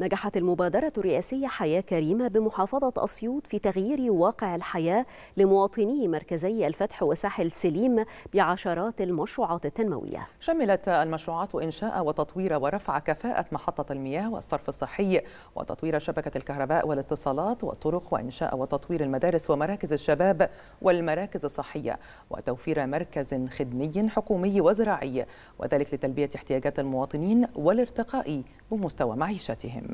نجحت المبادرة الرئاسية حياة كريمة بمحافظة أسيوط في تغيير واقع الحياة لمواطني مركزي الفتح وساحل سليم بعشرات المشروعات التنموية شملت المشروعات إنشاء وتطوير ورفع كفاءة محطة المياه والصرف الصحي وتطوير شبكة الكهرباء والاتصالات والطرق وإنشاء وتطوير المدارس ومراكز الشباب والمراكز الصحية وتوفير مركز خدمي حكومي وزراعي وذلك لتلبية احتياجات المواطنين والارتقاء ومستوى معيشتهم